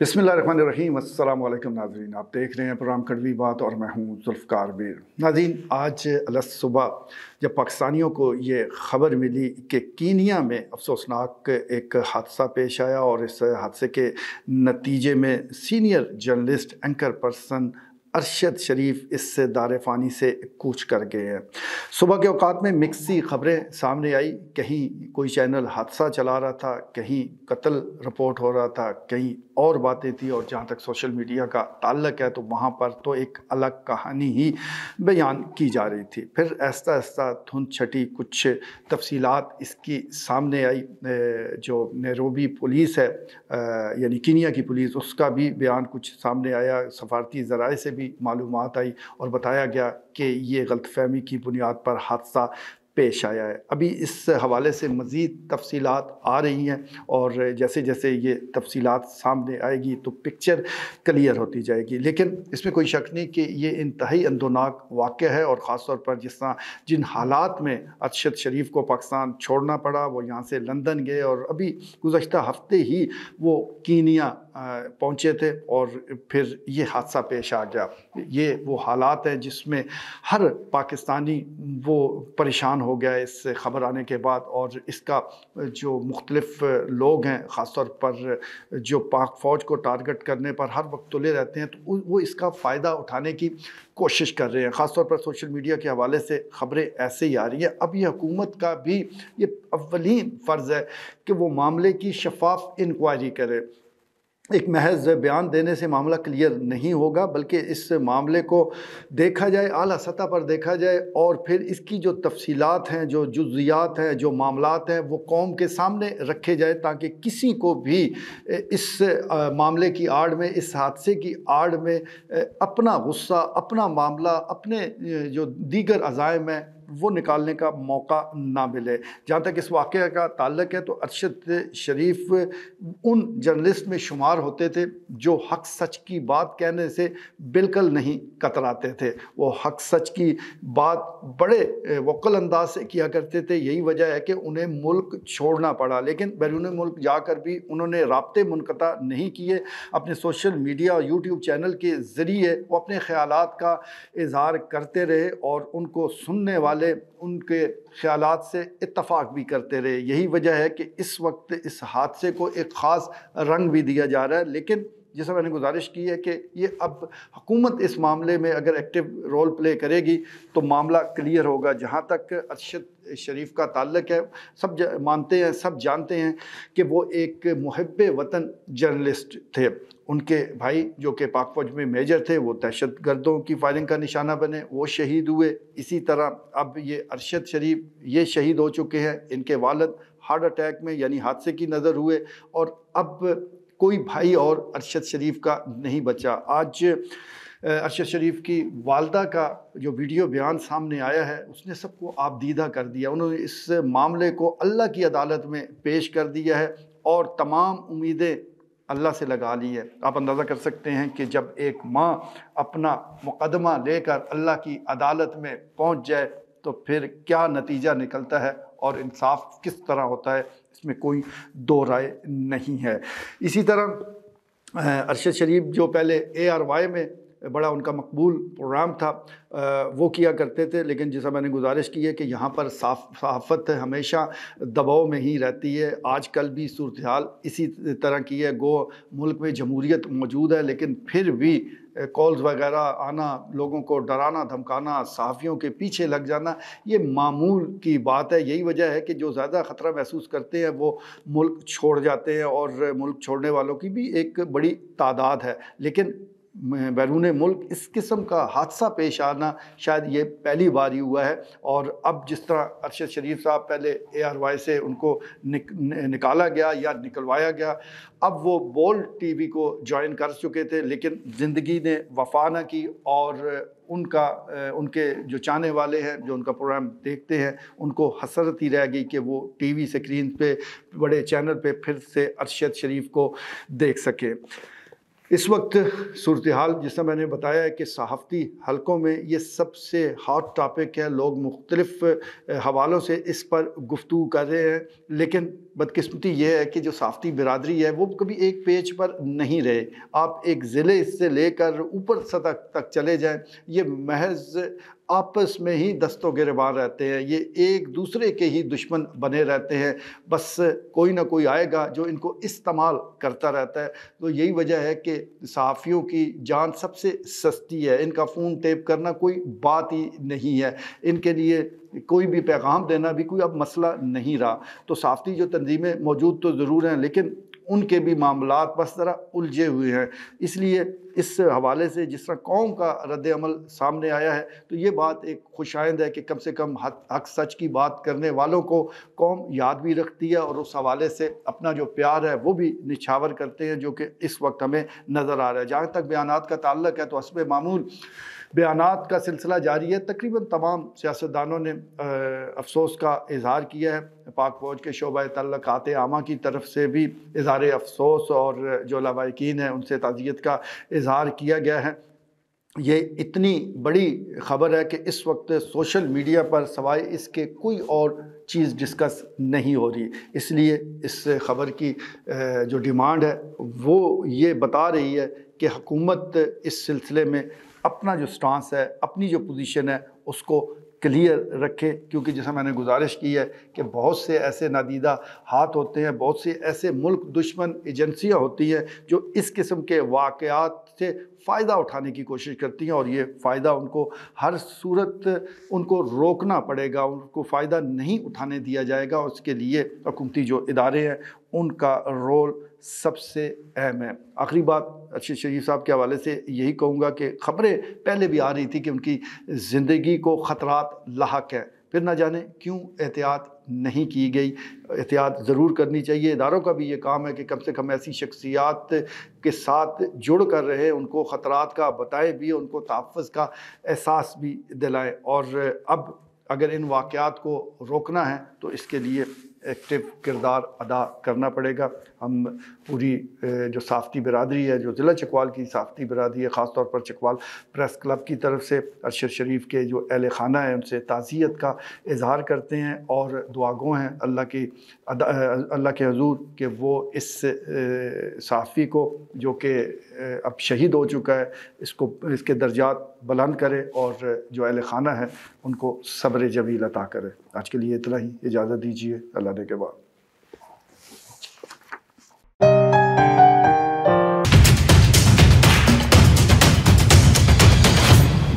बसमिल रहीम नाजरीन आप देख रहे हैं प्रोग्राम कड़वी बात और मैं हूँ जुल्फ़ार मीर नाजीन आज अलस सुबह जब पाकिस्तानियों को ये ख़बर मिली कि कीनिया में अफसोसनाक एक हादसा पेश आया और इस हादसे के नतीजे में senior journalist anchor person Arshad Sharif इससे दार फ़ानी से कूच कर गए हैं सुबह के अवकात में मिक्सी खबरें सामने आई कहीं कोई चैनल हादसा चला रहा था कहीं कत्ल रिपोर्ट हो रहा था कहीं और बातें थी और जहाँ तक सोशल मीडिया का ताल्लक है तो वहाँ पर तो एक अलग कहानी ही बयान की जा रही थी फिर ऐसा ऐसा धुंध छटी कुछ तफसीलात इसकी सामने आई जो नरोबी पुलिस है यानी कीनिया की पुलिस उसका भी बयान कुछ सामने आया सफारती ज़राए से भी मालूम आई और बताया गया कि ये गलतफहमी की बुनियाद पर हादसा पेश आया है अभी इस हवाले से मज़ीद तफसीलात आ रही हैं और जैसे जैसे ये तफसीलात सामने आएगी तो पिक्चर क्लियर होती जाएगी लेकिन इसमें कोई शक नहीं कि ये इंतहाई अंदोनाक वाक़ है और ख़ास तौर पर जिस तरह जिन हालात में अरशद शरीफ को पाकिस्तान छोड़ना पड़ा वो यहाँ से लंदन गए और अभी गुज्त हफ्ते ही वो कीनिया पहुँचे थे और फिर ये हादसा पेश आ गया ये वो हालात हैं जिसमें हर पाकिस्तानी वो परेशान हो गया इस खबर आने के बाद और इसका जो मुख्तलफ लोग हैं ख़ासतौर पर जो पाक फ़ौज को टारगेट करने पर हर वक्त तुले रहते हैं तो वो इसका फ़ायदा उठाने की कोशिश कर रहे हैं ख़ासतौर पर सोशल मीडिया के हवाले से ख़बरें ऐसे ही आ रही हैं अब ये हुकूमत का भी ये अवलिन फ़र्ज़ है कि वो मामले की शफाफ इंक्वायरी करे एक महज बयान देने से मामला क्लियर नहीं होगा बल्कि इस मामले को देखा जाए अली सतह पर देखा जाए और फिर इसकी जो तफसीलात हैं जो जुजियात हैं जो मामलात हैं वो कौम के सामने रखे जाए ताकि किसी को भी इस मामले की आड़ में इस हादसे की आड़ में अपना गुस्सा अपना मामला अपने जो दीगर अजायम हैं वो निकालने का मौका ना मिले जहाँ तक इस वाक़े का ताल्लक है तो अरशद शरीफ उन जर्नलिस्ट में शुमार होते थे जो हक सच की बात कहने से बिल्कुल नहीं कतराते थे वो हक सच की बात बड़े वक्ल अंदाज से किया करते थे यही वजह है कि उन्हें मुल्क छोड़ना पड़ा लेकिन बैरून मुल्क जाकर भी उन्होंने रबते मुनता नहीं किए अपने सोशल मीडिया और यूट्यूब चैनल के ज़रिए वो अपने ख्याल का इजहार करते रहे और उनको सुनने वाले वाले उनके ख्याल से इतफाक़ भी करते रहे यही वजह है कि इस वक्त इस हादसे को एक ख़ास रंग भी दिया जा रहा है लेकिन जैसा मैंने गुजारिश की है कि ये अब हुकूमत इस मामले में अगर एक्टिव रोल प्ले करेगी तो मामला क्लियर होगा जहाँ तक अरशद शरीफ का ताल्लक है सब मानते हैं सब जानते हैं कि वो एक महब वतन जर्नलिस्ट थे उनके भाई जो कि पाक फौज में मेजर थे वो दहशत गर्दों की फायरिंग का निशाना बने वो शहीद हुए इसी तरह अब ये अरशद शरीफ ये शहीद हो चुके हैं इनके वालद हार्ट अटैक में यानी हादसे की नज़र हुए और अब कोई भाई और अरशद शरीफ का नहीं बचा आज अरशद शरीफ की वालदा का जो वीडियो बयान सामने आया है उसने सबको आपदीदा कर दिया उन्होंने इस मामले को अल्लाह की अदालत में पेश कर दिया है और तमाम उम्मीदें अल्लाह से लगा ली है आप अंदाज़ा कर सकते हैं कि जब एक माँ अपना मुकदमा लेकर अल्लाह की अदालत में पहुँच जाए तो फिर क्या नतीजा निकलता है और इंसाफ किस तरह होता है इसमें कोई दो राय नहीं है इसी तरह अरशद शरीफ जो पहले ए आर वाई में बड़ा उनका मकबूल प्रोग्राम था आ, वो किया करते थे लेकिन जैसा मैंने गुजारिश की है कि यहाँ पर साफ सहाफत हमेशा दबाव में ही रहती है आज कल भी सूरत हाल इसी तरह की है गो मुल्क में जमहूरीत मौजूद है लेकिन फिर भी कॉल्स वगैरह आना लोगों को डराना धमकाना सहाफ़ियों के पीछे लग जाना ये मामूल की बात है यही वजह है कि जो ज़्यादा ख़तरा महसूस करते हैं वो मुल्क छोड़ जाते हैं और मुल्क छोड़ने वालों की भी एक बड़ी तादाद है लेकिन बैरून मुल्क इस किस्म का हादसा पेश आना शायद ये पहली बार ही हुआ है और अब जिस तरह अरशद शरीफ साहब पहले ए आर वाई से उनको निक, निकाला गया या निकलवाया गया अब वो बोल टीवी को ज्वाइन कर चुके थे लेकिन ज़िंदगी ने वफा ना की और उनका उनके जो चाहने वाले हैं जो उनका प्रोग्राम देखते हैं उनको हसरत ही रह गई कि वो टीवी स्क्रीन पे बड़े चैनल पे फिर से अरशद शरीफ को देख सकें इस वक्त सूरत हाल जैसा मैंने बताया है कि सहाफ़ती हलकों में ये सबसे हॉट टॉपिक है लोग मुख्तलफ हवालों से इस पर गुफ्तु कर रहे हैं लेकिन बदकस्मती ये है कि जो सहाफ़ती बिरदरी है वो कभी एक पेज पर नहीं रहे आप एक ज़िले से लेकर ऊपर सतह तक चले जाएँ ये महज आपस में ही दस्तों गिरबार रहते हैं ये एक दूसरे के ही दुश्मन बने रहते हैं बस कोई ना कोई आएगा जो इनको इस्तेमाल करता रहता है तो यही वजह है कि सहाफ़ियों की जान सबसे सस्ती है इनका फ़ोन टेप करना कोई बात ही नहीं है इनके लिए कोई भी पैगाम देना भी कोई अब मसला नहीं रहा तो सहाफ़ती जो तंजीमें मौजूद तो ज़रूर हैं लेकिन उनके भी मामला बस ज़रा उलझे हुए हैं इसलिए इस हवाले से जिस तरह कौम का रद्द अमल सामने आया है तो ये बात एक खुशाइंद है कि कम से कम हक हक सच की बात करने वालों को कौम याद भी रखती है और उस हवाले से अपना जो प्यार है वो भी निछावर करते हैं जो कि इस वक्त हमें नज़र आ रहा है जहाँ तक बयान का ताल्लक है तो हसब मामूल बयान का सिलसिला जारी है तकरीबन तमाम सियासतदानों ने अफसोस का इजहार किया है पाक फौज के शोबा तल्लत आमा की तरफ से भी इजहार अफसोस और जो लवाकिन हैं उनसे ताज़ियत का इजहार किया गया है ये इतनी बड़ी खबर है कि इस वक्त सोशल मीडिया पर सवाए इसके कोई और चीज़ डिस्कस नहीं हो रही इसलिए इस खबर की जो डिमांड है वो ये बता रही है कि हुकूमत इस सिलसिले में अपना जो स्टांस है अपनी जो पोजीशन है उसको क्लियर रखे क्योंकि जैसा मैंने गुजारिश की है कि बहुत से ऐसे नादीदा हाथ होते हैं बहुत से ऐसे मुल्क दुश्मन एजेंसियां होती हैं जो इस किस्म के वाक़ात से फ़ायदा उठाने की कोशिश करती हैं और ये फ़ायदा उनको हर सूरत उनको रोकना पड़ेगा उनको फ़ायदा नहीं उठाने दिया जाएगा उसके लिए हुकूमती जो इदारे हैं उनका रोल सबसे अहम है आखिरी बात अर्शद शरीफ साहब के हवाले से यही कहूँगा कि खबरें पहले भी आ रही थी कि उनकी ज़िंदगी को ख़तरात लाक है फिर ना जाने क्यों एहतियात नहीं की गई एहतियात ज़रूर करनी चाहिए इदारों का भी ये काम है कि कम से कम ऐसी शख्सियात के साथ जुड़ कर रहे उनको ख़तरात का बताएं भी उनको तहफ़ का एहसास भी दिलाएं और अब अगर इन वाक़ को रोकना है तो इसके लिए एक्टिव किरदार अदा करना पड़ेगा हम पूरी जो साफती बरदरी है जो ज़िला चकवाल की साफती बरदरी है ख़ास तौर पर चकवाल प्रेस क्लब की तरफ से अरशद शरीफ के जो अहल खाना है उनसे ताज़ियत का इजहार करते हैं और दुआगो हैं अल्लाह की अल्लाह के हजूर के वो इस साफ़ी को जो कि अब शहीद हो चुका है इसको इसके दर्जात बुलंद करे और जो अहल खाना है उनको सब्र जवील अता करे आज के लिए इतना ही इजाज़त दीजिए अल्लाह ができば。